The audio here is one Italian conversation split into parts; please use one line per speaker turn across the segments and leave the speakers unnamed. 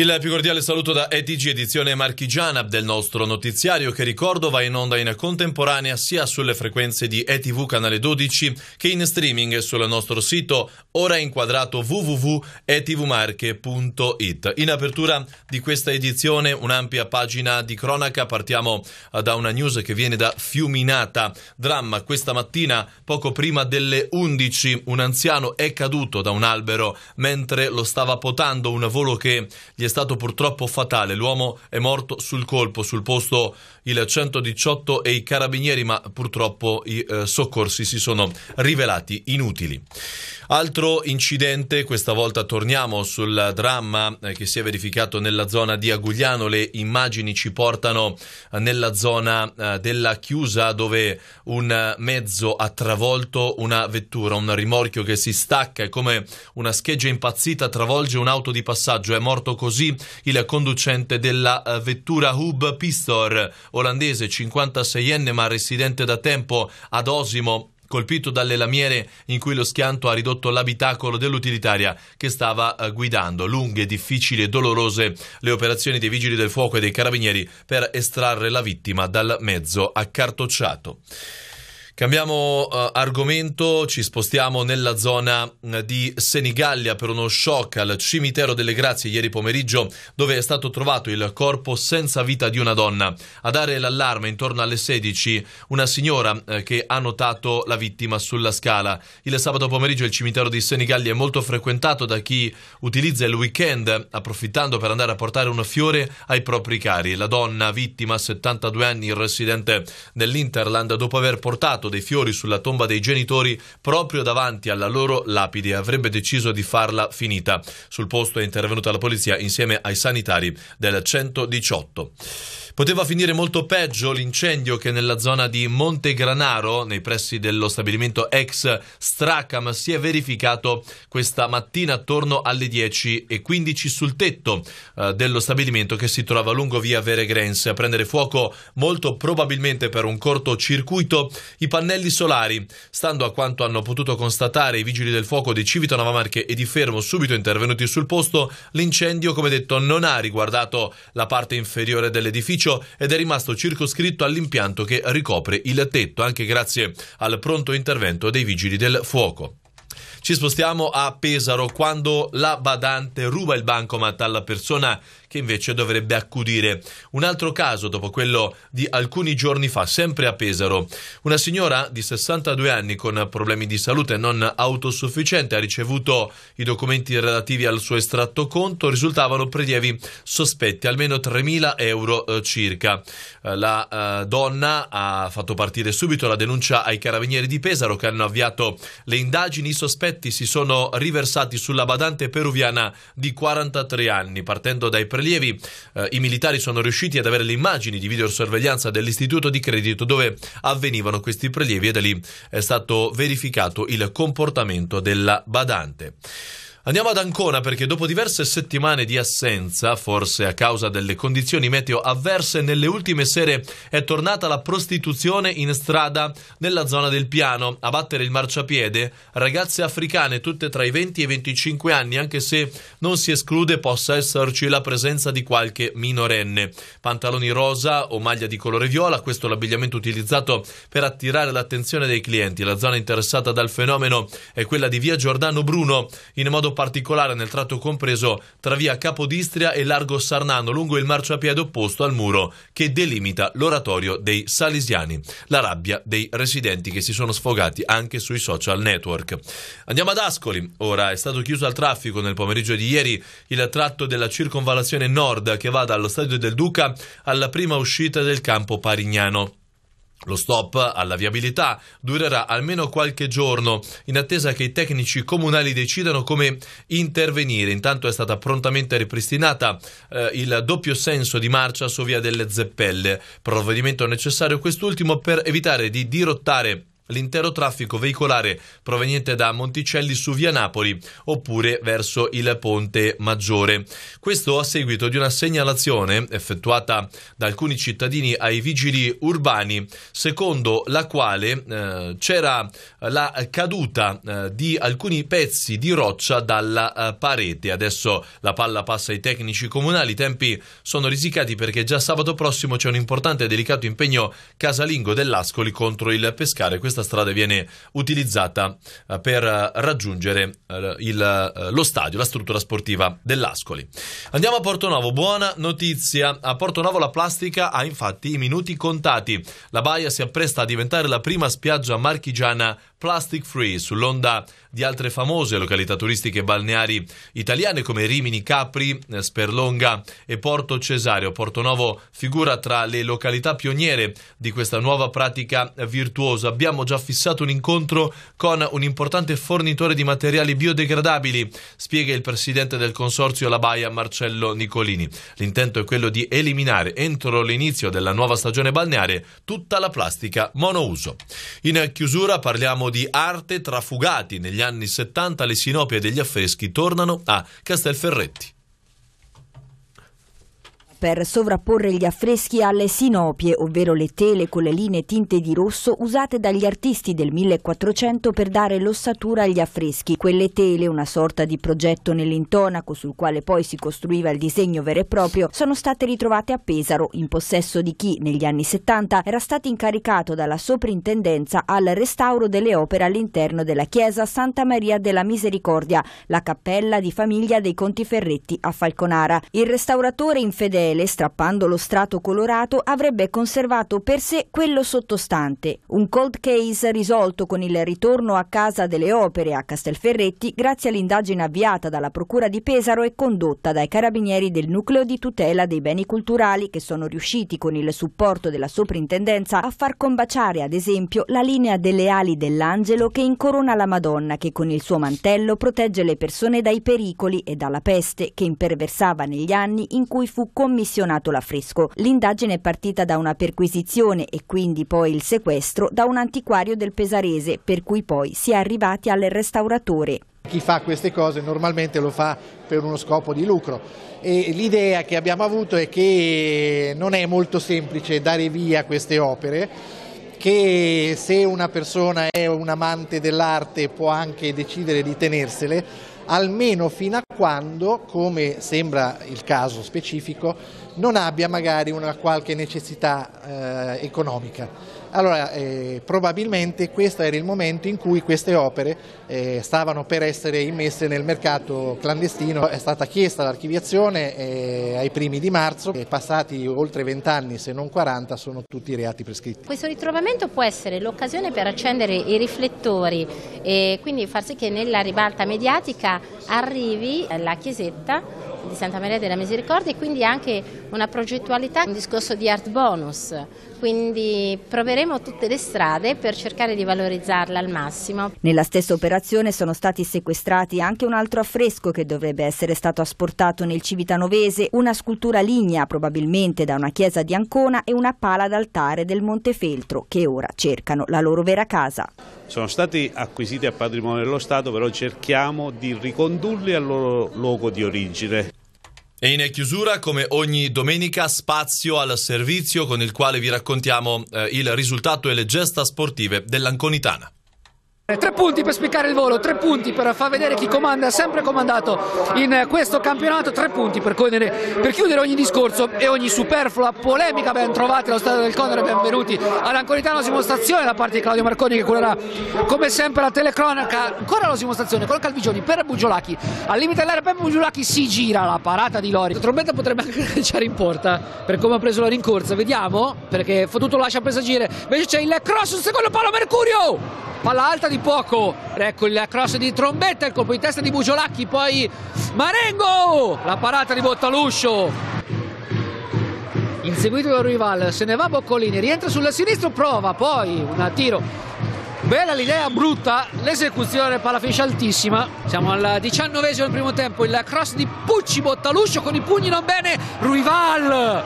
Il più cordiale saluto da ETG, edizione marchigiana del nostro notiziario, che ricordo va in onda in contemporanea sia sulle frequenze di ETV canale 12 che in streaming sul nostro sito ora inquadrato www.etvmarche.it. In apertura di questa edizione un'ampia pagina di cronaca, partiamo eh, da una news che viene da Fiuminata. Dramma questa mattina, poco prima delle 11, un anziano è caduto da un albero mentre lo stava potando un volo che gli è è stato purtroppo fatale. L'uomo è morto sul colpo, sul posto il 118 e i carabinieri, ma purtroppo i eh, soccorsi si sono rivelati inutili. Altro incidente, questa volta torniamo sul dramma eh, che si è verificato nella zona di Agugliano. Le immagini ci portano eh, nella zona eh, della chiusa dove un mezzo ha travolto una vettura, un rimorchio che si stacca e come una scheggia impazzita travolge un'auto di passaggio. È morto così così il conducente della eh, vettura Hub Pistor, olandese 56enne ma residente da tempo ad Osimo colpito dalle lamiere in cui lo schianto ha ridotto l'abitacolo dell'utilitaria che stava eh, guidando. Lunghe, difficili e dolorose le operazioni dei vigili del fuoco e dei carabinieri per estrarre la vittima dal mezzo accartocciato. Cambiamo uh, argomento, ci spostiamo nella zona mm, di Senigallia per uno shock al cimitero delle Grazie ieri pomeriggio dove è stato trovato il corpo senza vita di una donna. A dare l'allarme intorno alle 16 una signora uh, che ha notato la vittima sulla scala. Il sabato pomeriggio il cimitero di Senigallia è molto frequentato da chi utilizza il weekend approfittando per andare a portare un fiore ai propri cari. La donna vittima, 72 anni, residente nell'Interland, dopo aver portato gettato dei fiori sulla tomba dei genitori proprio davanti alla loro lapide e avrebbe deciso di farla finita. Sul posto è intervenuta la polizia insieme ai sanitari del 118. Poteva finire molto peggio l'incendio che nella zona di Monte Granaro, nei pressi dello stabilimento ex Stracam, si è verificato questa mattina attorno alle 10.15 sul tetto eh, dello stabilimento che si trova lungo via Veregrense. A prendere fuoco molto probabilmente per un cortocircuito, i pannelli solari. Stando a quanto hanno potuto constatare i vigili del fuoco di Civitanova Marche e di Fermo, subito intervenuti sul posto, l'incendio, come detto, non ha riguardato la parte inferiore dell'edificio ed è rimasto circoscritto all'impianto che ricopre il tetto, anche grazie al pronto intervento dei vigili del fuoco. Ci spostiamo a Pesaro quando la badante ruba il bancomat alla persona che invece dovrebbe accudire. Un altro caso, dopo quello di alcuni giorni fa, sempre a Pesaro, una signora di 62 anni con problemi di salute non autosufficiente ha ricevuto i documenti relativi al suo estratto conto, risultavano prelievi sospetti, almeno 3.000 euro eh, circa. Eh, la eh, donna ha fatto partire subito la denuncia ai carabinieri di Pesaro che hanno avviato le indagini, i sospetti si sono riversati sulla badante peruviana di 43 anni, partendo dai pre- sopralievi eh, i militari sono riusciti ad avere le immagini di videosorveglianza dell'istituto di credito dove avvenivano questi prelievi e da lì è stato verificato il comportamento della badante. Andiamo ad Ancona perché dopo diverse settimane di assenza, forse a causa delle condizioni meteo avverse, nelle ultime sere è tornata la prostituzione in strada nella zona del piano. A battere il marciapiede ragazze africane tutte tra i 20 e i 25 anni, anche se non si esclude possa esserci la presenza di qualche minorenne. Pantaloni rosa o maglia di colore viola, questo è l'abbigliamento utilizzato per attirare l'attenzione dei clienti. La zona interessata dal fenomeno è quella di via Giordano Bruno, in modo modo particolare nel tratto compreso tra via Capodistria e Largo Sarnano, lungo il marciapiede opposto al muro che delimita l'oratorio dei Salesiani. La rabbia dei residenti che si sono sfogati anche sui social network. Andiamo ad Ascoli. Ora è stato chiuso al traffico nel pomeriggio di ieri il tratto della circonvallazione nord che va dallo stadio del Duca alla prima uscita del campo parignano. Lo stop alla viabilità durerà almeno qualche giorno in attesa che i tecnici comunali decidano come intervenire. Intanto è stata prontamente ripristinata eh, il doppio senso di marcia su via delle Zeppelle, provvedimento necessario quest'ultimo per evitare di dirottare l'intero traffico veicolare proveniente da Monticelli su via Napoli oppure verso il Ponte Maggiore. Questo a seguito di una segnalazione effettuata da alcuni cittadini ai vigili urbani, secondo la quale eh, c'era la caduta eh, di alcuni pezzi di roccia dalla eh, parete. Adesso la palla passa ai tecnici comunali, i tempi sono risicati perché già sabato prossimo c'è un importante e delicato impegno casalingo dell'Ascoli contro il Pescare. Questa questa strada viene utilizzata eh, per eh, raggiungere eh, il, lo stadio, la struttura sportiva dell'Ascoli. Andiamo a Porto Novo, buona notizia. A Porto Novo la plastica ha infatti i minuti contati. La baia si appresta a diventare la prima spiaggia marchigiana plastic free sull'onda di altre famose località turistiche balneari italiane come Rimini, Capri, Sperlonga e Porto Cesareo. Portonovo figura tra le località pioniere di questa nuova pratica virtuosa. Abbiamo già già fissato un incontro con un importante fornitore di materiali biodegradabili, spiega il presidente del consorzio La Baia Marcello Nicolini. L'intento è quello di eliminare entro l'inizio della nuova stagione balneare tutta la plastica monouso. In chiusura parliamo di arte trafugati. Negli anni 70 le sinopie degli affreschi tornano a Castelferretti
per sovrapporre gli affreschi alle sinopie, ovvero le tele con le linee tinte di rosso usate dagli artisti del 1400 per dare l'ossatura agli affreschi. Quelle tele, una sorta di progetto nell'intonaco sul quale poi si costruiva il disegno vero e proprio, sono state ritrovate a Pesaro, in possesso di chi negli anni 70 era stato incaricato dalla soprintendenza al restauro delle opere all'interno della chiesa Santa Maria della Misericordia, la cappella di famiglia dei Conti Ferretti a Falconara. Il restauratore infedele Raffaele, strappando lo strato colorato, avrebbe conservato per sé quello sottostante, un cold case risolto con il ritorno a casa delle opere a Castelferretti grazie all'indagine avviata dalla Procura di Pesaro e condotta dai carabinieri del Nucleo di Tutela dei Beni Culturali che sono riusciti con il supporto della soprintendenza a far combaciare ad esempio la linea delle ali dell'angelo che incorona la Madonna che con il suo mantello protegge le persone dai pericoli e dalla peste che imperversava negli anni in cui fu commesso commissionato l'affresco. L'indagine è partita da una perquisizione e quindi poi il sequestro da un antiquario del Pesarese, per cui poi si è arrivati al restauratore. Chi fa queste cose normalmente
lo fa per uno scopo di lucro e l'idea che abbiamo avuto è che non è molto semplice dare via queste opere che se una persona è un amante dell'arte può anche decidere di tenersele almeno fino a quando, come sembra il caso specifico, non abbia magari una qualche necessità eh, economica. Allora, eh, probabilmente questo era il momento in cui queste opere eh, stavano per essere immesse nel mercato clandestino. È stata chiesta l'archiviazione eh, ai primi di marzo e passati oltre 20 anni, se non 40, sono tutti i reati prescritti.
Questo ritrovamento può essere l'occasione per accendere i riflettori e quindi far sì che nella ribalta mediatica arrivi la chiesetta di Santa Maria della Misericordia e quindi anche una progettualità, un discorso di art bonus, quindi proveremo tutte le strade per cercare di valorizzarla al massimo. Nella stessa operazione sono stati sequestrati anche un altro affresco che dovrebbe essere stato asportato nel Civitanovese, una scultura lignea probabilmente da una chiesa di Ancona e una pala d'altare del Montefeltro che ora cercano la loro vera casa.
Sono stati acquisiti a patrimonio dello Stato, però cerchiamo di ricondurli al loro luogo di origine. E in chiusura, come ogni domenica, spazio al servizio con il quale vi raccontiamo eh, il risultato e le gesta sportive dell'Anconitana.
Tre punti per spiccare il volo, tre punti per far vedere chi comanda, ha sempre comandato in questo campionato, tre punti per, conere, per chiudere ogni discorso e ogni superflua polemica. Ben trovati allo stadio del Conere, benvenuti all'Ancolitano Osimostazione da parte di Claudio Marconi che curerà come sempre la telecronaca. Ancora l'Osimostazione con Calvigioni per Bugiolacchi, al limite dell'area per Bugiolacchi si gira la parata di Lori. La trombetta potrebbe anche lanciare in porta per come ha preso la rincorsa, vediamo perché Fotuto lascia presagire, invece c'è il cross sul secondo palo Mercurio! palla alta di poco ecco il cross di Trombetta il colpo di testa di Bugiolacchi poi Marengo la parata di Bottaluscio inseguito dal rival se ne va Boccolini rientra sulla sinistra prova poi un tiro Bella l'idea, brutta, l'esecuzione palla finisce altissima. Siamo al diciannovesimo del primo tempo, il cross di Pucci Bottaluscio con i pugni non bene, Ruival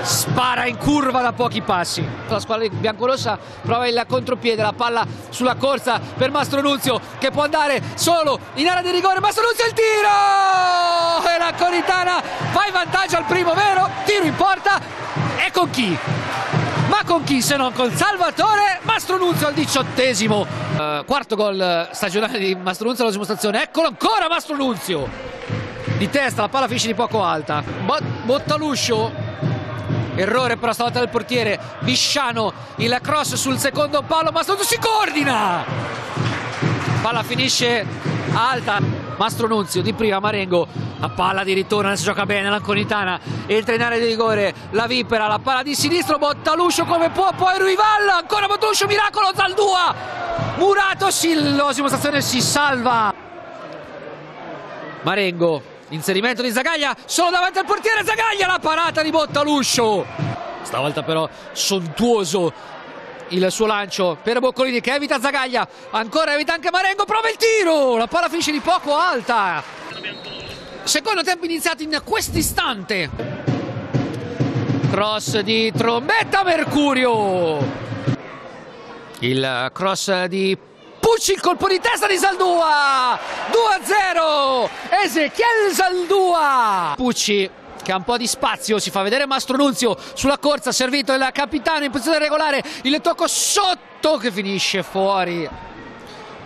spara in curva da pochi passi. La squadra biancorossa prova il contropiede, la palla sulla corsa per Mastro Mastronunzio che può andare solo in area di rigore, Mastro Mastronunzio il tiro! E la Coritana fa in vantaggio al primo vero, tiro in porta e con chi? con chi se non con Salvatore Mastrolunzo al diciottesimo. Uh, quarto gol stagionale di Mastrolunzo alla dimostrazione. Eccolo ancora Mastrolunzio. Di testa la palla finisce di poco alta. Bo Bottaluscio. Errore però stavolta del portiere Visciano. Il cross sul secondo palo. Mastrolunzio si coordina. Palla finisce alta. Mastrolunzio di prima Marengo la palla di ritorno, si gioca bene la Conitana, e il trenare di rigore, la Vipera, la palla di sinistro, Bottaluscio come può, poi Ruival, ancora Bottaluscio, miracolo, Zaldua, Murato, sì, l'osimo stazione si salva. Marengo, inserimento di Zagaglia, solo davanti al portiere Zagaglia, la parata di Bottaluscio. Stavolta però sontuoso il suo lancio per Boccolini che evita Zagaglia, ancora evita anche Marengo, prova il tiro, la palla finisce di poco alta. Secondo tempo iniziato in quest'istante. Cross di Trombetta Mercurio. Il cross di Pucci, il colpo di testa di Saldua. 2-0. Ezechiel Saldua. Pucci che ha un po' di spazio, si fa vedere Mastro Nunzio sulla corsa, servito il capitano in posizione regolare, il tocco sotto che finisce fuori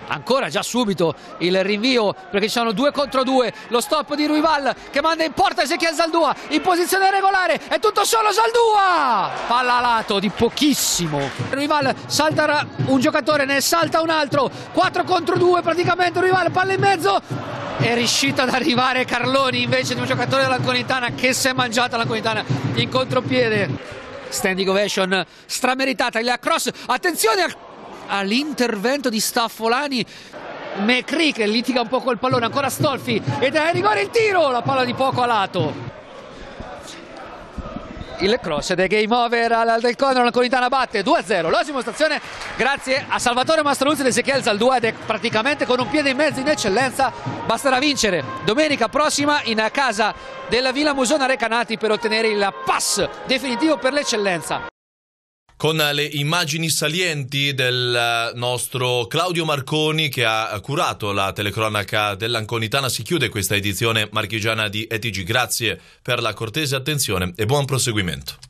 ancora già subito il rinvio perché ci sono due contro due lo stop di Ruival che manda in porta Ezechiel Zaldua in posizione regolare è tutto solo Zaldua palla a lato di pochissimo Ruival salta un giocatore ne salta un altro 4 contro 2 praticamente Ruival palla in mezzo è riuscito ad arrivare Carloni invece di un giocatore dell'Anconitana che si è mangiata l'Anconitana in contropiede standing ovation strameritata il cross attenzione al all'intervento di Staffolani. McCree che litiga un po' col pallone, ancora Stolfi ed è rigore il tiro, la palla di poco a lato. Il cross ed è game over al del Conero, la Colintana batte 2-0, l'osimo stazione grazie a Salvatore Mastroluzzi ed Ezechiel Zaldua ed è praticamente con un piede in mezzo in eccellenza, basterà vincere domenica prossima in casa della Villa Musona Recanati per ottenere il pass definitivo per l'eccellenza
con le immagini salienti del nostro Claudio Marconi che ha curato la telecronaca dell'Anconitana. Si chiude questa edizione marchigiana di ETG. Grazie per la cortese attenzione e buon proseguimento.